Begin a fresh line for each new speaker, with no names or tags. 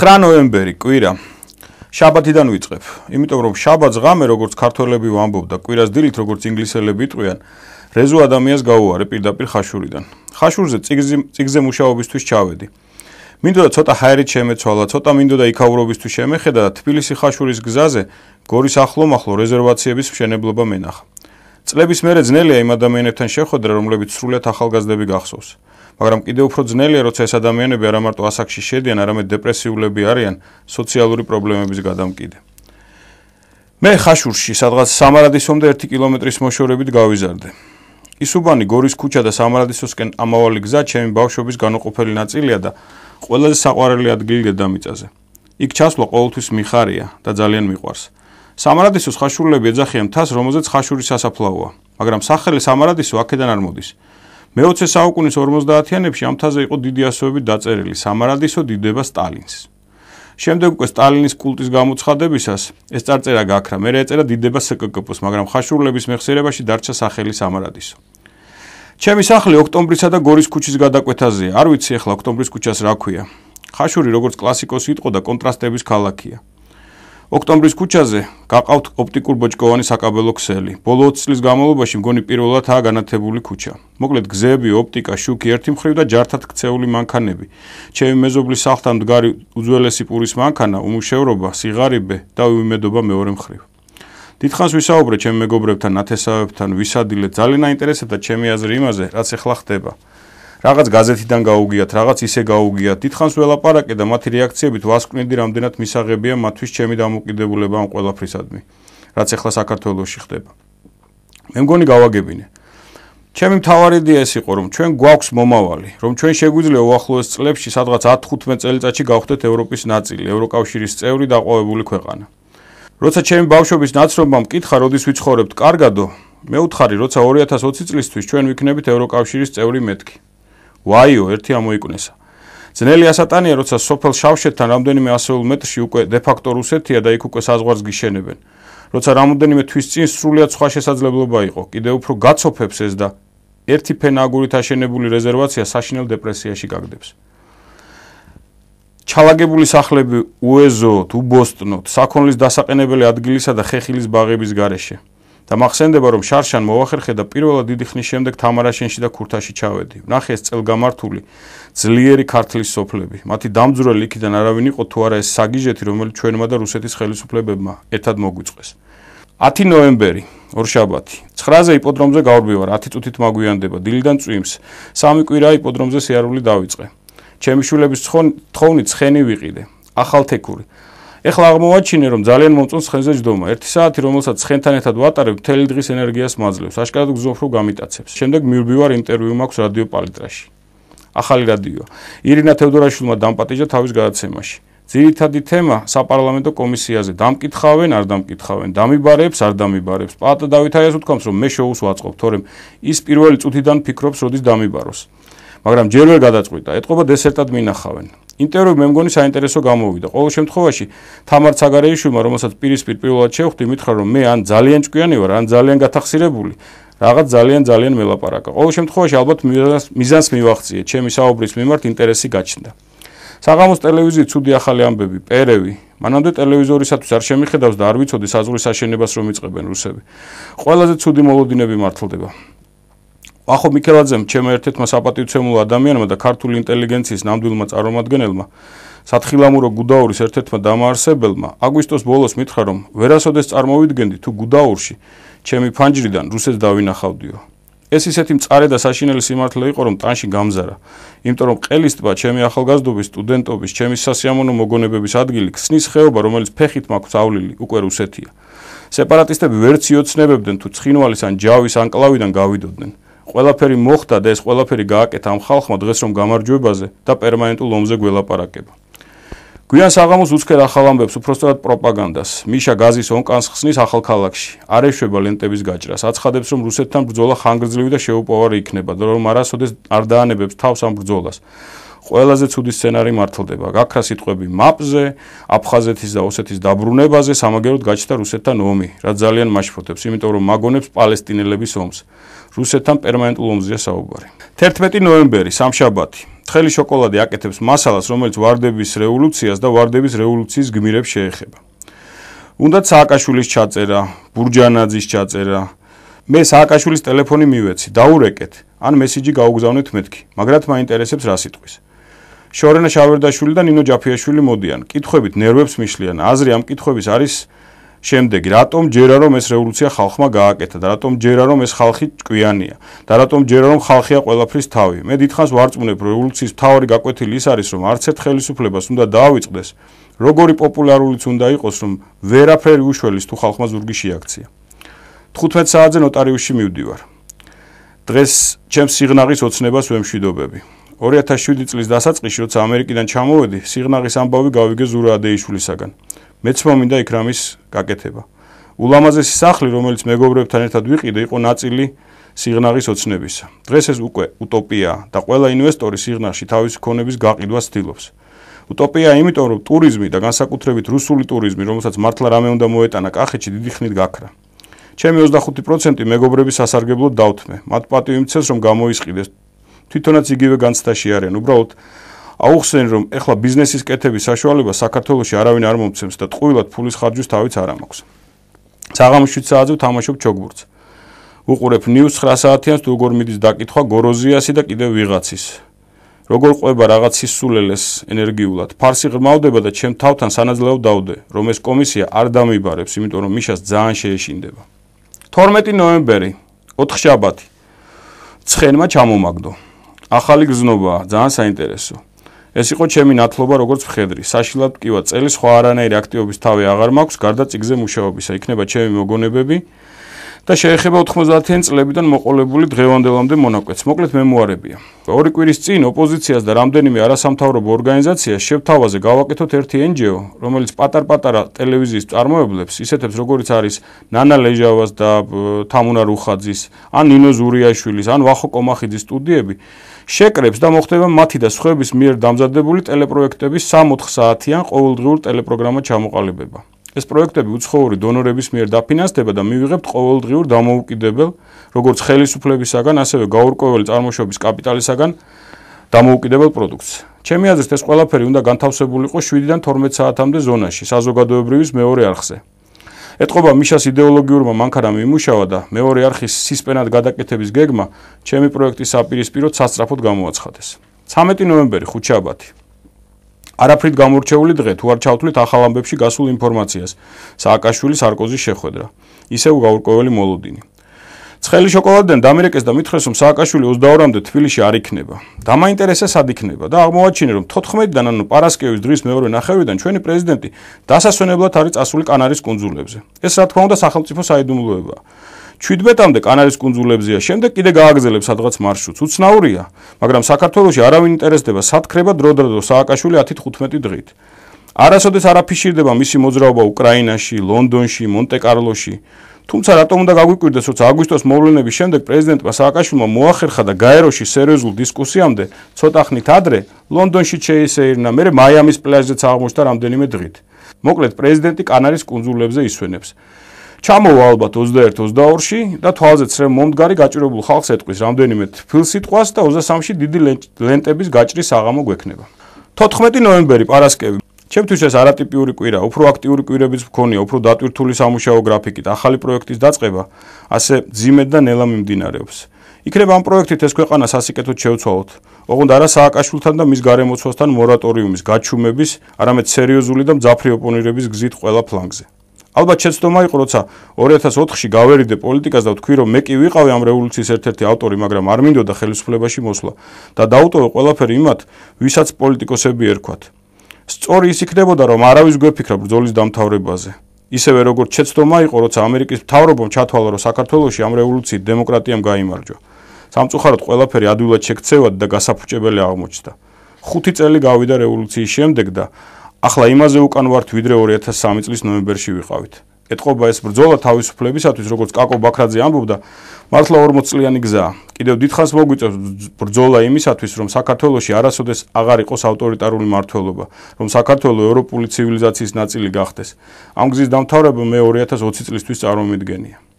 9 ნოემბერი კვირა შაბათიდან ვიწყებ. იმიტომ რომ შაბათს ღამე როგორც ქართველები ვამბობდა, კვირას დილით როგორც ინგლისელები იტყვიან, რეზო ადამიანს გაუარე პირდაპირ ხაშურიდან. ხაშურზე ციგზე მუშაობისთვის ჩავედი. მინდოდა ცოტა ჰაერით შემეცვალა, ცოტა მინდოდა იქაურობისთვის შემეხედა და თბილისი ხაშურის გზაზე გორის ახლომახლო რეზერვაციების მშენებლობა მენახა. წლების მერე ძნელია იმ ადამიანებთან შეხვედრა, რომლებიც სრულად ახალგაზრდები გახსოვს. მაგრამ კიდევ უფრო ძნელია, როცა ეს ადამიანები არა მარტო ასაკში შედიან, არამედ დეპრესიულები არიან, სოციალური პრობლემების გადამკიდე. მე ხაშურში, სადღაც სამარადისომდე 1 კილომეტრის მოშორებით გავიზარდე. ისუბანი გორის ქუჩა და სამარადისოსკენ ამავალი გზა ჩემი ბავშვობის განუყოფელი ნაწილია და ყველაზე საყვარელი ადგილი დედამიწაზე. იქ ჩასვლა ყოველთვის მიხარია და ძალიან მიყვარს. სამარადისოს ხაშურლები ეძახიან თას, რომელზეც ხაშურის სასაფლაოა, მაგრამ სახელი სამარადისო აქედან არ მოდის. მე-20 საუკუნის 50-იანებში ამ თაზე იყო დიდი ასოები დაწერილი სამარადისო დიდება სტალინს. შემდეგ უკვე სტალინის კულტის გამოცხადებისას ეს წარწერა გაქრა, მე ეწერა დიდება სკკპ-ს, მაგრამ ხაშურლების მეხსიერებაში დარჩა სახელი სამარადისო. ჩემი სახლი ოქტომბრისა და გორის ქუჩის გადაკვეთაზეა. არ ვიცი ახლა ოქტომბრის ქუჩას რა ქვია. ხაშური როგორც კლასიკოსი იყო და კონტრასტების ქალაქია. ოქტომბრის ქუჩაზე გაყავთ ოპტიკურ ბოჭკოვანი საკაბელო ქსელი. ბოლო 20 წლის განმავლობაში მგონი პირველად აა განათებული ქუჩა. მოკლედ გზები, ოპტიკა, შუქი ერთი მხრივ და ჯართად ქცეული მანქანები. ჩემი მეზობლის სახლთან მდგარი უძველესი პურის მანქანა, უმუშევრობა, სიღარიბე და უიმედობა მეორე მხრივ. დიდხანს ვისაუბრე ჩემ მეგობრებთან, ნათესავებთან, ვისადილე ძალიან აინტერესებდა ჩემი აზრი იმაზე, რაც ახლა ხდება. რაღაც გაზეთიდან გაუგიათ, რაღაც ისე გაუგიათ, დითხანს ველაპარაკე და მათი რეაქციებით ვასკვნიდი რამდენად მისაღებია მათთვის ჩემი დამოკიდებულება ამ ყველაფრისადმი, რაც ახლა საქართველოსში ხდება. მე მგონი გავაგებინე. ჩემი მთავარი იდეა ის იყო, რომ ჩვენ გვაქვს მომავალი, რომ ჩვენ შეგვიძლია უახლოეს წლებში სადღაც 10-15 წელიწადში გავხდეთ ევროპის ნაწილი, ევროკავშირის წევრი დაყოვებული ქვეყანა. როცა ჩემი ბავშვობის ნაცნობმა მკითხა, როდის ვიცხოვრებთ კარგადო, მე უთხარი, როცა 2020 წლისთვის ჩვენ ვიქნებით ევროკავშირის წევრი მეთქი. ვაიო, ერთი ამოიკვნესა. ძნელი ასატანია, როცა სოფელ შავშეთთან რამდენიმე ასეულ მეტრში უკვე დეფაქტო რუსეთია და იქ უკვე საზღვარს გიშენებენ. როცა რამდენიმე თვის წინ სრულიად სხვა შესაძლებლობა იყო, კიდევ უფრო გაცოფებს ეს და ერთი ფენაგურით აშენებული რეზერვაცია საშინელ დეპრესიაში გაგდებს. ჩალაგებული სახლები უეზო თუ ბოსტნო, საქონლის დასაყენებელი ადგილისა და ხეხილის ბაღების გარშემო და მახსენდება რომ შარშან მოახერხე და პირველად დიდი ხნის შემდეგ თამარაშენში და ქურთაში ჩავედი ნახე ეს წელგამართული ძლიერი ქართლის სოფლები მათი დამძრელი იქიდან არავინ იყო თუ არა ეს საგიჟეთი რომელიც ჩვენმა და რუსეთის ხელისუფლებებმა ერთად მოგვიწყეს 10 ნოემბერი ორშაბათი 9-ზე იპოდრომზე გავრბივარ 10 წუთით მაგვიანდება დილიდან წვიმს სამი კვირა იპოდრომზე სიარული დავიწყე ჩემი შვილების თხოვნით ცხენი ვიყიდე ახალთექური ეხლა აღმოვაჩინე რომ ძალიან მომწონს ხენზე ჯდომა. 1 საათი რომელსაც ხენთან ერთად ვატარებ, მთელი დღის ენერგიას მაძლევს. აშკარად გზო უფრო გამიტაცებს. შემდეგ მივბივარ ინტერვიუ მაქვს რადიო პალიტრაში. ახალი რადიო. ირინა თევდორაშვილმა დამპატიჟა თავის გადაცემაში. ძირითადი თემა საპარლამენტო კომისიაზე. დამკითხავენ, არ დამკითხავენ, დამიბარებს, არ დამიბარებს. პატ დავითაიას უთქვამს რომ მე შოუს ვაწყობ, თორემ ის პირველი წუთიდან ფიქრობს, როდის დამიბაროს. მაგრამ ჯერ ვერ გადაწყვიტა. ეთყობა დესერტად მინახავენ. ინტერვიუ მე მგონი საინტერესო გამოვიდა. ყოველ შემთხვევაში, თამარ ცაგარეიშვილმა, რომელსაც პირისპირ პირველად შევხვდი, მითხრა რომ მე ან ძალიან ჭკვიანი ვარ, ან ძალიან გათახსირებული. რაღაც ძალიან ძალიან მელაპარაკა. ყოველ შემთხვევაში, ალბათ მიზანს მივახციე, ჩემი საუბრის მიმართ ინტერესი გაჩნდა. საღამოს ტელევიზიით ცუდი ახალი ამბები, პერევი. მანამდე ტელევიზორისათვის არ შემიხედავს და არ ვიცოდი საზღურის აშენებას რომ იწყებენ რუსები. ყველაზე ცუდი მოლოდინები მართლდება. ახო მიქელაძემ ჩემ ერთ-ერთმა საპატივცემულო ადამიანმა და ქართული ინტელიგენციის ნამდვილმა წარმომადგენელმა სათხილამურო გუდაურის ერთ-ერთმა დამაარსებელმა აგვისტოს ბოლოს მითხრა რომ ვერასოდეს წარმოვიდგენდი თუ გუდაურში ჩემი ფანჯრიდან რუსეთს დავინახავდიო ეს ისეთი მწარე და საშინელი სიმართლე იყო რომ ტანში გამზარა იმიტომ რომ ყელისტბა ჩემი ახალგაზრდობის სტუდენტობის ჩემი სასიამოვნო მოგონებების ადგილი ხსნის ხეობა რომელიც ფეხით მაქვს ავლილი უკვე რუსეთია სეპარატისტები ვერციოცნებებდნენ თუ ცხინვალის ან ჯავის ანკლავიდან გავიდოდნენ ყველაფერი მოხდა და ეს ყველაფერი გააკეთა ამ ხალხმა დღეს რომ გამარჯვებაზე და პერმანენტულ ომზე გველაპარაკება. გვიან საღამოს უცხერ ახალ ამბებს უпростоდ პროპაგანდას. მიშა გაზის ონკანს ხსნის ახალ ქალაქში. არეშება ლენტების გაჭრას. აცხადებს რომ რუსეთთან ბრძოლა ხანგრძლივი და შეუპოვარი იქნება, რომ არასოდეს არ დაანებებს თავს ამ ბრძოლას. ყველაზე ცივი სცენარი მართლდება. გაქრა სიტყვები მაპზე, აფხაზეთის და ოსეთის დაბრუნებაზე, სამაგეროდ გაჩნდა რუსეთთან ომი, რაც ძალიან მაშფოთებს, იმიტომ რომ მაგონებს პალესტინელების ომს. რუსეთთან პერმანენტულ ომზეა საუბარი. 11 ნოემბერი, სამშაბათი. თხელი შოკოლადი აკეთებს მასალას, რომელიც ვარდების რევოლუციას და ვარდების რევოლუციის გმირებს შეეხება. უნდა სააკაშვილის ჩაწერა, ბურჯანაძის ჩაწერა. მე სააკაშვილის ტელეფონი მივეცი, დაურეკეთ, ან მესიჯი გაუგზავნეთ მეთქი, მაგრამ მაინტერესებს რა სიტყვის. შორენა შავერდაშვილი და ნინო ჯაფიაშვილი მოდიან. კითხვებით ნერვებს მიშლიან. აზრი ამ კითხვების არის შემდეგი: რატომ ჯერა რომ ეს რევოლუცია ხალხმა გააკეთა და რატომ ჯერა რომ ეს ხალხი ჭკვიანია და რატომ ჯერა რომ ხალხია ყველაფრის თავი? მე დიდხანს ვარწმუნებ, რევოლუციის მთავარი გაკვეთილი ის არის, რომ არც ერთ ხელისუფლებას უნდა დაავიწყდეს, როგორი პოპულარულიც უნდა იყოს, რომ ვერაფერი უშველის თუ ხალხმა ზურგი შეაქცია. 15 საათზე ნოტარიუსში მივდივარ. დღეს ჩემს სიგნაღის ოცნებას ვემშვიდობები. 2007 წლის დასაწყისში, როცა ამერიკიდან ჩამოვედი, სიგნაღის ამბავი გავიგე ზურადეიშვილისაგან. მეც მომინდა იქ რამის გაკეთება. ულამაზესი სახლი, რომელიც მეგობრებთან ერთად ვიყიდე, იყო ნაწილი სიგნაღის ოცნებისა. დღეს ეს უკვე утоპიაა და ყველა ინვესტორი სიგნაღში თავის ქონების გაყიდვას ცდილობს. утоპიაა იმიტომ, რომ ტურიზმი და განსაკუთრებით რუსული ტურიზმი, რომელსაც მართლა რამე უნდა მოეტანა კახეთში, დიდი ხნით გაქრა. ჩემი 25% მეგობრების ასარგებლოდ დავთმე. მათ პატივი მცეს, რომ გამოისყიდეს თვითონაც იგივე განცდაში არიან. უბრალოდ აუხსენ რომ ეხლა ბიზნესის კეთების საშუალება საქართველოს არავინ არ მომცემს და ტყუილად ფულის ხარჯვის თავიც არ ამაქვს. საღამოში 7 საათზე ვთამაშობ ჩოგბურთს. უყურებ news 9 საათიანს თუ როგორ მიდის დაკითხვა გოროზიასი და კიდევ ვიღაცის. როგორ ყובה რაღაც ისულელეს ენერგიულად. ფარსი ღრმავდება და ჩემ თავთან სანაძლეო დავდე, რომ ეს კომისია არ დამიბარებს, იმიტომ რომ მიშას ძალიან შეეშინდება. 12 ნოემბერი, 4 შაბათი. ცხენმა ჩამომაგდო. ახალი გზნობა ძალიან საინტერესო. ეს იყო ჩემი ნათლობა როგორც მხედრი. საშილად კივა წელი სხვა არანაირი აქტივობის თავი აღარ მაქვს, გარდა ციგზე მუშაობისა. იქნება ჩემი მოგონებები და შეეხება 90-იან წლებიდან მოყოლებული დღევანდელამდე მონაკვეთს. მოკლედ მემუარებია. ორი კვირის წინ ოპოზიციას და რამდენიმე არასამთავრობო ორგანიზაციას შეფთავაზე გავაკეთოთ ერთი NGO, რომელიც პატარ-პატარა ტელევიზიის წარმოებლებს, ისეთებს როგორიც არის ნანა ლეჟავას და თამუნა რუხაძის, ან ნინო ზურიაშვილის, ან ვახო კომახიძის სტუდიები, შეკრებს და მოხდება მათი და სხვების მიერ დამზადებული ტელეპროექტების 6-4 საათიან ყოველდღიურ ტელეპროგრამა ჩამოყალიბება. ეს პროექტები უცხოური დონორების მიერ დაფინანსდება და მივიღებთ ყოველდღიურ დამოუკიდებელ, როგორც ხელისუფლებისგან, ასევე გაურკვეველი წარმოშობის კაპიტალისგან დამოუკიდებელ პროდუქტს. ჩემი აზრით, ეს ყველაფერი უნდა განთავსებული იყოს 7-დან 12 საათამდე ზონაში, საზოგადოებრივის მეორე არხზე. ეთყობა მიშას იდეოლოგიურმა მანქანამ იმუშავა და მეორე არხის სისპენად გადაკეთების გეგმა ჩემი პროექტის საპირისპიროდ სასწრაფოდ გამოაცხადეს. 13 ნოემბერი, ხუთშაბათი. 2023 არაფრით გამორჩეული დღე თუ არ ჩავთვლით ახალ ამბებში გასულ ინფორმაციას სააკაშვილის სარკოზის შეხვედრა ისევ გაურკვეველი მოლოდინი ცხელი შოკოლადიდან დამირეკეს და მითხრეს რომ სააკაშვილი 22-მდე თბილისში არ იქნება დამაინტერესეს ად იქნება და აღმოაჩინე რომ 14-დან ანუ პარასკევის დღის მეორე ნახევრიდან ჩვენი პრეზიდენტი დასასვენებლად არის წასული კანარის კუნძულებზე ეს რა თქმა უნდა სახელმწიფო საიდუმლოებაა 17-მდე კანარის კუნძულებზეა. შემდეგ კიდე გააგზელებს სადღაც მარშრუტს. უცნაურია, მაგრამ საქართველოსი არავინ ინტერესდება სათქრება დროდადო სააკაშვილი 10-15 დღით. არასოდეს არაფიშირდება მისი მოძრაობა უკრაინაში, ლონდონში, მონტე-კარლოში. თუმცა რატომ უნდა გაგვიკვირდეს, როცა აგვისტოს მოვლენების შემდეგ პრეზიდენტმა სააკაშვილმა მოახერხა და გაეროში სერიოზულ დისკუსიამდე ცოტახნით ადრე ლონდონში შეისეირნა, მერე მაიამის პლაჟზეც აღმოჩნდა რამდენიმე დღით. მოკლედ პრეზიდენტი კანარის კუნძულებზე ისვენებს. ჩამოვა ალბათ 21-22-ში და თვალზე წრემ მომდგარი გაჭირებულ ხალხს ეთყვის რამდენიმე ფილ სიტყვას და 23-ში დიდი ლენტების გაჭრის აღამო გვექნება. 14 ნოემბერი პარასკევი ჩემთვისეს არატიპიური კვირა, უფრო აქტიური კვირებიც მქონია, უფრო დატვირთული სამუშაო გრაფიკით, ახალი პროექტის დაწყება, ასე ძიმედ და ნელა მიმდინარეობს. იქნება ამ პროექტით ეს ქვეყანა სასიკეთოდ შევცვალოთ. ოღონდ არა სააკაშვილთან და მის გარემოცვასთან მორატორიუმის გაჩუმების, არამედ სერიოზული და მძაფრი ოპონირების გზით ყველა ფლანგზე. ალბათ შეცდომა იყო, როცა 2004-ში გავერიდე პოლიტიკას და ვთქვი, რომ მე კი ვიყავი ამ რევოლუციის ერთ-ერთი ავტორი, მაგრამ არ მინდოდა ხელისუფლებაში მოსვლა და დაუტოვე ყველაფერი იმათ, ვისაც პოლიტიკოსები ერქვათ. სწორი ის იქნებოდა, რომ არავის გვეფიქრა ბრძოლის დამთავრებაზე. ისევე როგორც შეცდომა იყო, როცა ამერიკის მთავრობამ ჩათვალა, რომ საქართველოსი ამ რევოლუციით დემოკრატიამ გამოიმარჯვა. სამწუხაროდ ყველაფერი ადვილად შეგცევა და გასაფუჭებელი აღმოჩნდა. 5 წელი გავიდა რევოლუციის შემდეგ და ახლა იმაზე უკან ვართ ვიდრე 2003 წლის ნოემბერში ვიყავით. ეთყობა ეს ბრძოლა თავისუფლებისათვის, როგორც კაკო ბაქრაძე ამბობდა, მართლა 40-წლიანი გზა. კიდევ დიდხანს მოგვიწევს ბრძოლა იმისათვის, რომ საქართველოში არასოდეს აღარ იყოს ავტორიტარული მართლობა, რომ საქართველო ევროპული ცივილიზაციის ნაწილი გახდეს. ამ გზის დამთავრება მე 2020 წლისთვის წარმოვიდგენია.